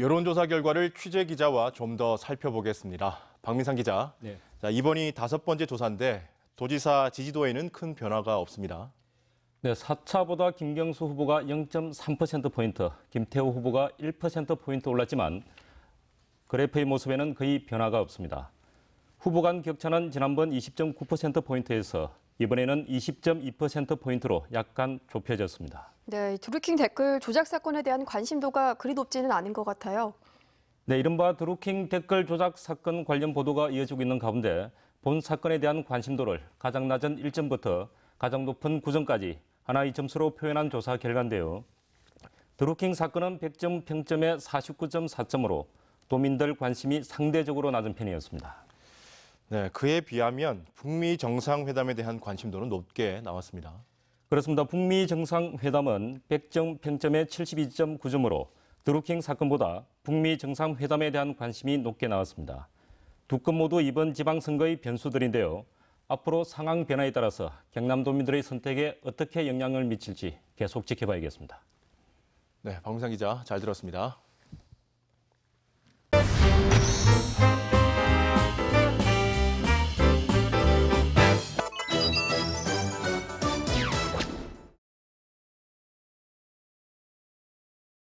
여론조사 결과를 취재 기자와 좀 더 살펴보겠습니다. 박민상 기자, 네. 자, 이번이 다섯 번째 조사인데 도지사 지지도에는 큰 변화가 없습니다. 네, 4차보다 김경수 후보가 0.3%포인트, 김태호 후보가 1%포인트 올랐지만 그래프의 모습에는 거의 변화가 없습니다. 후보 간 격차는 지난번 20.9%포인트에서 이번에는 20.2%포인트로 약간 좁혀졌습니다. 네, 드루킹 댓글 조작 사건에 대한 관심도가 그리 높지는 않은 것 같아요. 네, 이른바 드루킹 댓글 조작 사건 관련 보도가 이어지고 있는 가운데 본 사건에 대한 관심도를 가장 낮은 1점부터 가장 높은 9점까지 하나의 점수로 표현한 조사 결과인데요. 드루킹 사건은 100점 평점에 49.4점으로 도민들 관심이 상대적으로 낮은 편이었습니다. 네, 그에 비하면 북미 정상회담에 대한 관심도는 높게 나왔습니다. 그렇습니다. 북미 정상회담은 100점 평점에 72.9점으로 드루킹 사건보다 북미 정상회담에 대한 관심이 높게 나왔습니다. 두 건 모두 이번 지방선거의 변수들인데요. 앞으로 상황 변화에 따라서 경남도민들의 선택에 어떻게 영향을 미칠지 계속 지켜봐야겠습니다. 네, 박웅상 기자 잘 들었습니다.